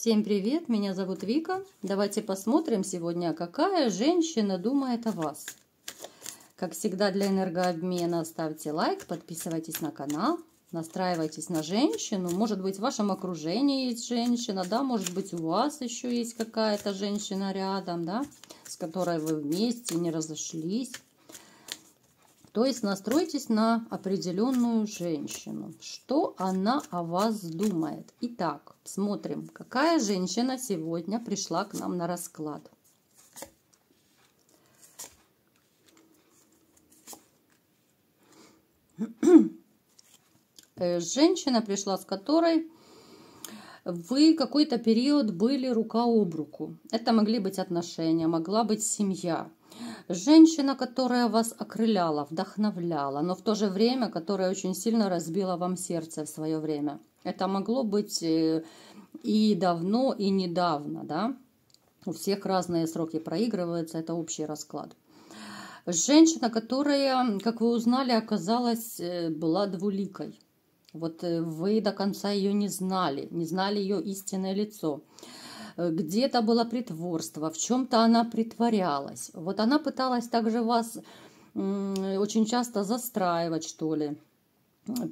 Всем привет, меня зовут Вика. Давайте посмотрим сегодня, какая женщина думает о вас. Как всегда, для энергообмена ставьте лайк, подписывайтесь на канал, настраивайтесь на женщину. Может быть, в вашем окружении есть женщина, да, может быть, у вас еще есть какая-то женщина рядом, да, с которой вы вместе не разошлись. То есть настройтесь на определенную женщину, что она о вас думает. Итак, смотрим, какая женщина сегодня пришла к нам на расклад. Э, женщина пришла, с которой вы какой-то период были рука об руку. Это могли быть отношения, могла быть семья. Женщина, которая вас окрыляла, вдохновляла, но в то же время, которая очень сильно разбила вам сердце в свое время. Это могло быть э, и давно, и недавно, да? У всех разные сроки проигрываются, это общий расклад. Женщина, которая, как вы узнали, оказалась, э, была двуликой. Вот э, вы до конца ее не знали, не знали ее истинное лицо где-то было притворство, в чем-то она притворялась. Вот она пыталась также вас очень часто застраивать, что ли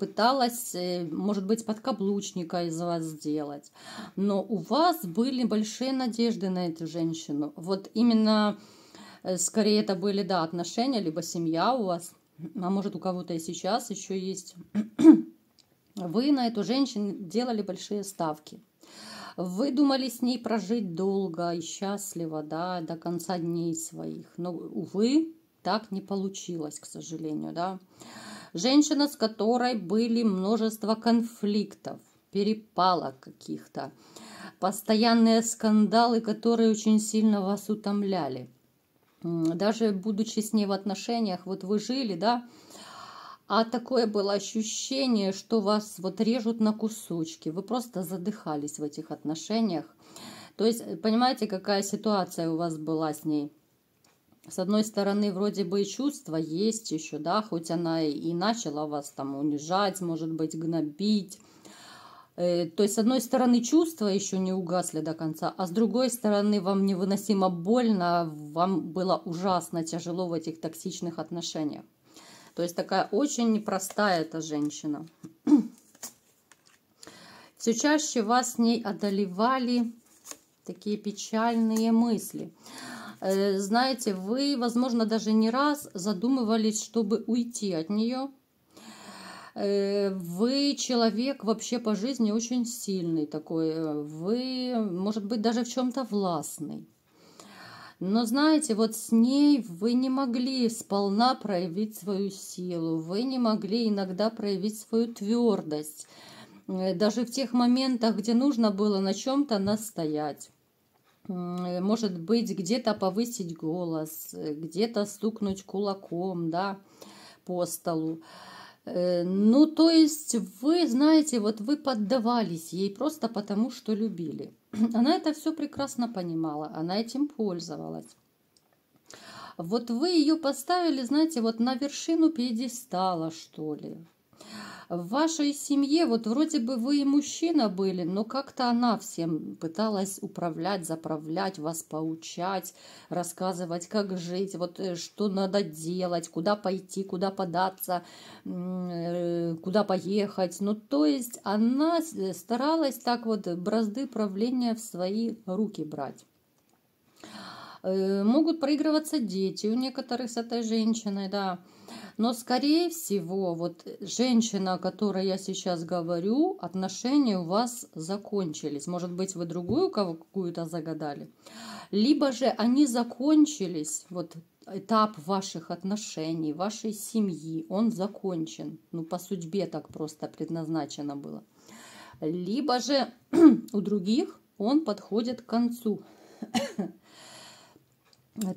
пыталась, э, может быть, под каблучника из вас сделать. Но у вас были большие надежды на эту женщину. Вот именно, э, скорее, это были, да, отношения, либо семья у вас, а может, у кого-то и сейчас еще есть. Вы на эту женщину делали большие ставки. Вы думали с ней прожить долго и счастливо, да, до конца дней своих. Но, увы, так не получилось, к сожалению, да. Женщина, с которой были множество конфликтов, перепалок каких-то, постоянные скандалы, которые очень сильно вас утомляли. Даже будучи с ней в отношениях, вот вы жили, да, а такое было ощущение, что вас вот режут на кусочки. Вы просто задыхались в этих отношениях. То есть, э, понимаете, какая ситуация у вас была с ней? С одной стороны, вроде бы и чувства есть еще, да, хоть она и начала вас там унижать, может быть, гнобить. Э, то есть, с одной стороны, чувства еще не угасли до конца, а с другой стороны, вам невыносимо больно, вам было ужасно тяжело в этих токсичных отношениях. То есть такая очень непростая эта женщина. Все чаще вас с ней одолевали такие печальные мысли. Э, знаете, вы, возможно, даже не раз задумывались, чтобы уйти от нее. Э, вы человек вообще по жизни очень сильный такой. Э, вы, может быть, даже в чем-то властный. Но знаете, вот с ней вы не могли сполна проявить свою силу, вы не могли иногда проявить свою твердость, э, даже в тех моментах, где нужно было на чем-то настоять может быть, где-то повысить голос, э, где-то стукнуть кулаком, да, по столу. Э, ну, то есть вы, знаете, вот вы поддавались ей просто потому, что любили. Она это все прекрасно понимала, она этим пользовалась. Вот вы ее поставили, знаете, вот на вершину пьедестала, что ли в вашей семье, вот вроде бы вы и мужчина были, но как-то она всем пыталась управлять, заправлять, вас поучать, рассказывать, как жить, вот э, что надо делать, куда пойти, куда податься, э, куда поехать. Ну, то есть она э, старалась так вот бразды правления в свои руки брать. Могут проигрываться дети у некоторых с этой женщиной, да. Но, скорее всего, вот женщина, о которой я сейчас говорю, отношения у вас закончились. Может быть, вы другую какую-то загадали. Либо же они закончились, вот этап ваших отношений, вашей семьи, он закончен. Ну, по судьбе так просто предназначено было. Либо же у других он подходит к концу.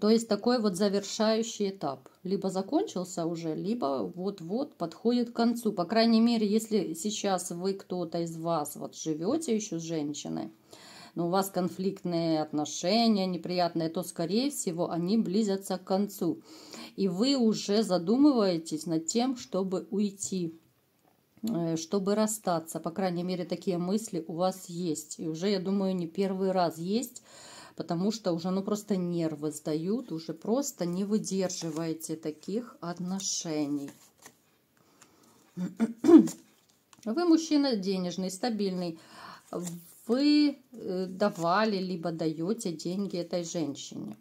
То есть такой вот завершающий этап. Либо закончился уже, либо вот-вот подходит к концу. По крайней мере, если сейчас вы, кто-то из вас, вот живете еще с женщиной, но у вас конфликтные отношения, неприятные, то, скорее всего, они близятся к концу. И вы уже задумываетесь над тем, чтобы уйти, э, чтобы расстаться. По крайней мере, такие мысли у вас есть. И уже, я думаю, не первый раз есть потому что уже ну просто нервы сдают, уже просто не выдерживаете таких отношений. Вы мужчина денежный, стабильный. Вы э, давали, либо даете деньги этой женщине.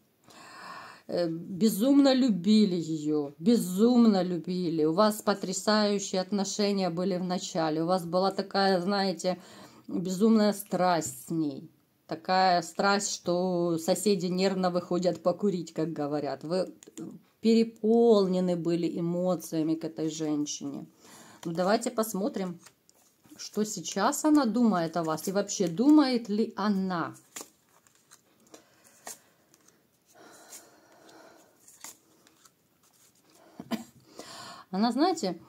Э, безумно любили ее, безумно любили. У вас потрясающие отношения были в начале. У вас была такая, знаете, безумная страсть с ней такая страсть, что соседи нервно выходят покурить, как говорят. Вы переполнены были эмоциями к этой женщине. Ну, давайте посмотрим, что сейчас она думает о вас и вообще думает ли она. Она, знаете,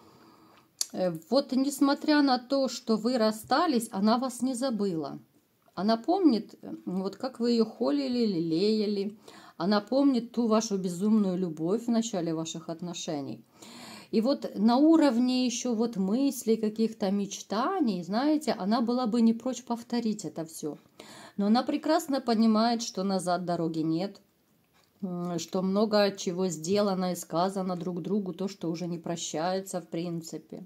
э, вот несмотря на то, что вы расстались, она вас не забыла. Она помнит, э, вот как вы ее холили, лелеяли. Она помнит ту вашу безумную любовь в начале ваших отношений. И вот на уровне еще вот мыслей, каких-то мечтаний, знаете, она была бы не прочь повторить это все. Но она прекрасно понимает, что назад дороги нет, что много чего сделано и сказано друг другу, то, что уже не прощается в принципе.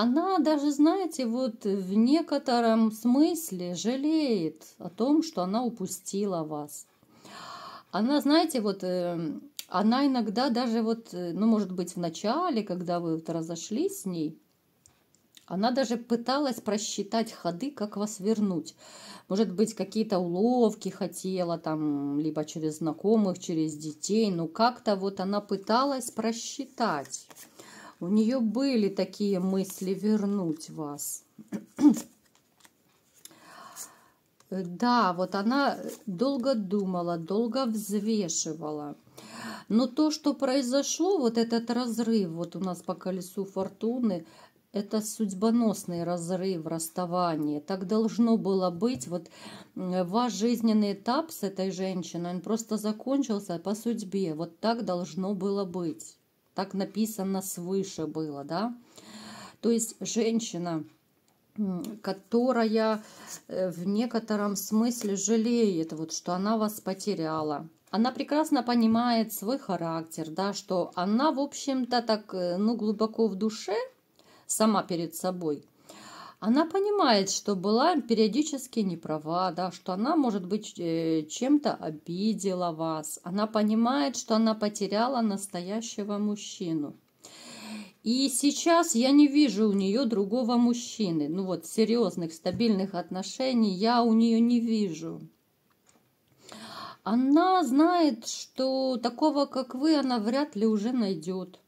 Она даже, знаете, вот в некотором смысле жалеет о том, что она упустила вас. Она, знаете, вот эм, она иногда даже вот, э, ну, может быть, в начале, когда вы вот разошлись с ней, она даже пыталась просчитать ходы, как вас вернуть. Может быть, какие-то уловки хотела там, либо через знакомых, через детей. Ну, как-то вот она пыталась просчитать. У нее были такие мысли вернуть вас. Да, вот она долго думала, долго взвешивала. Но то, что произошло, вот этот разрыв, вот у нас по колесу фортуны, это судьбоносный разрыв, расставание. Так должно было быть. Вот ваш жизненный этап с этой женщиной, он просто закончился по судьбе. Вот так должно было быть так написано свыше было, да. То есть женщина, которая э, в некотором смысле жалеет, вот, что она вас потеряла. Она прекрасно понимает свой характер, да, что она, в общем-то, так, э, ну, глубоко в душе сама перед собой – она понимает, что была периодически неправа, да, что она, может быть, э, чем-то обидела вас. Она понимает, что она потеряла настоящего мужчину. И сейчас я не вижу у нее другого мужчины. Ну вот, серьезных, стабильных отношений я у нее не вижу. Она знает, что такого, как вы, она вряд ли уже найдет.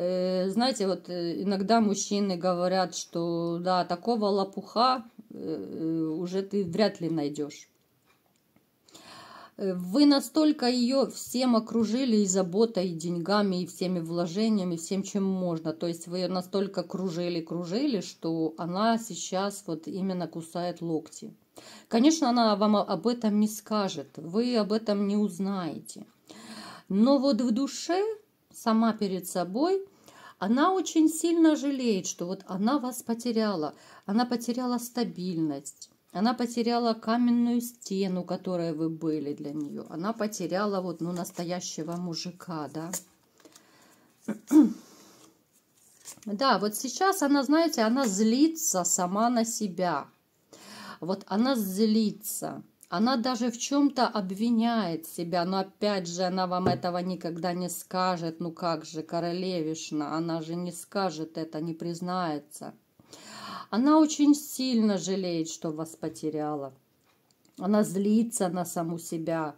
Э, знаете, вот э, иногда мужчины говорят, что да, такого лопуха э, уже ты вряд ли найдешь. Вы настолько ее всем окружили и заботой, и деньгами, и всеми вложениями, всем, чем можно. То есть вы ее настолько кружили, кружили, что она сейчас вот именно кусает локти. Конечно, она вам об этом не скажет, вы об этом не узнаете. Но вот в душе сама перед собой, она очень сильно жалеет, что вот она вас потеряла. Она потеряла стабильность. Она потеряла каменную стену, которой вы были для нее. Она потеряла вот, ну, настоящего мужика, да. Да, вот сейчас она, знаете, она злится сама на себя. Вот она злится. Она даже в чем-то обвиняет себя, но опять же она вам этого никогда не скажет. Ну как же, королевишна, она же не скажет это, не признается. Она очень сильно жалеет, что вас потеряла. Она злится на саму себя,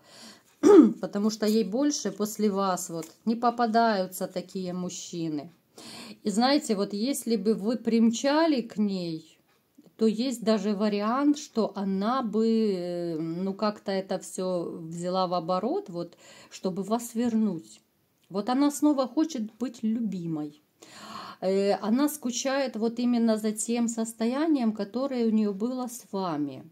потому что ей больше после вас вот не попадаются такие мужчины. И знаете, вот если бы вы примчали к ней, то есть даже вариант, что она бы, э, ну, как-то это все взяла в оборот, вот, чтобы вас вернуть. Вот она снова хочет быть любимой. Э, она скучает вот именно за тем состоянием, которое у нее было с вами.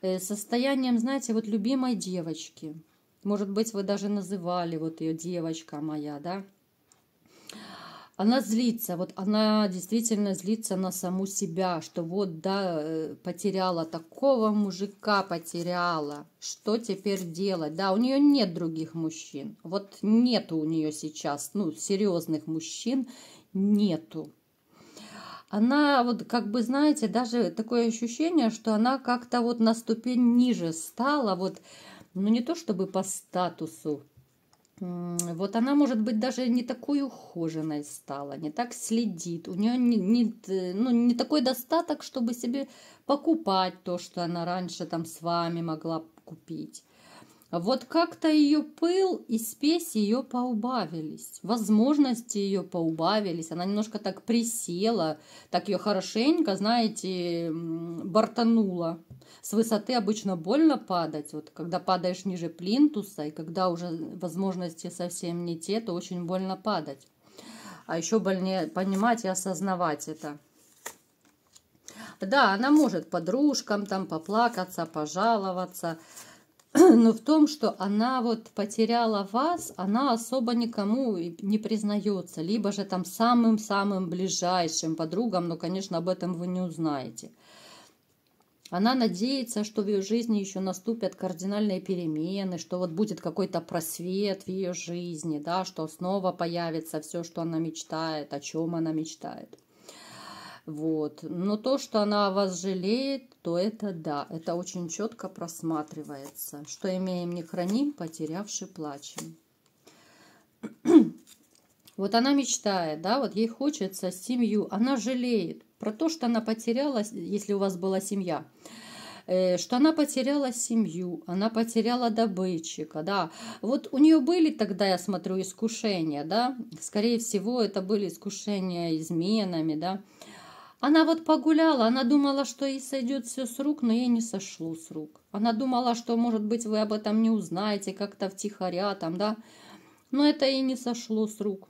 Э, состоянием, знаете, вот любимой девочки. Может быть, вы даже называли вот ее девочка моя, да? Она злится, вот она действительно злится на саму себя, что вот, да, э, потеряла такого мужика, потеряла. Что теперь делать? Да, у нее нет других мужчин. Вот нету у нее сейчас, ну, серьезных мужчин нету. Она вот, как бы, знаете, даже такое ощущение, что она как-то вот на ступень ниже стала, вот, ну, не то чтобы по статусу, вот она, может быть, даже не такой ухоженной стала, не так следит. У нее не, не, э, ну, не такой достаток, чтобы себе покупать то, что она раньше там с вами могла купить. Вот как-то ее пыл и спесь ее поубавились, возможности ее поубавились, она немножко так присела, так ее хорошенько, знаете, бортанула. С высоты обычно больно падать, вот когда падаешь ниже плинтуса, и когда уже возможности совсем не те, то очень больно падать. А еще больнее понимать и осознавать это. Да, она может подружкам там поплакаться, пожаловаться, но в том, что она вот потеряла вас, она особо никому не признается, либо же там самым-самым ближайшим подругам, но, конечно, об этом вы не узнаете. Она надеется, что в ее жизни еще наступят кардинальные перемены, что вот будет какой-то просвет в ее жизни, да, что снова появится все, что она мечтает, о чем она мечтает. Вот. Но то, что она о вас жалеет, то это да, это очень четко просматривается. Что имеем, не храним, потерявший плачем. Вот она мечтает, да, вот ей хочется семью, она жалеет про то, что она потеряла, если у вас была семья, э, что она потеряла семью, она потеряла добытчика, да. Вот у нее были тогда, я смотрю, искушения, да, скорее всего, это были искушения изменами, да, она вот погуляла, она думала, что ей сойдет все с рук, но ей не сошло с рук. Она думала, что, может быть, вы об этом не узнаете, как-то втихаря там, да. Но это ей не сошло с рук.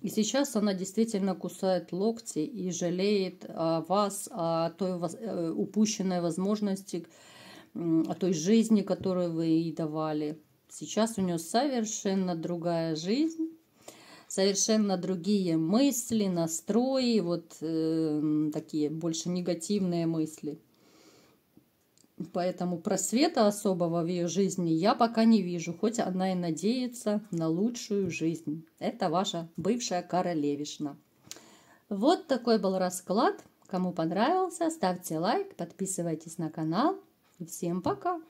И сейчас она действительно кусает локти и жалеет о вас, о той э, упущенной возможности, о той жизни, которую вы ей давали. Сейчас у нее совершенно другая жизнь, совершенно другие мысли, настрои, вот э, такие больше негативные мысли. Поэтому просвета особого в ее жизни я пока не вижу, хоть она и надеется на лучшую жизнь. Это ваша бывшая королевишна. Вот такой был расклад. Кому понравился, ставьте лайк, подписывайтесь на канал. Всем пока!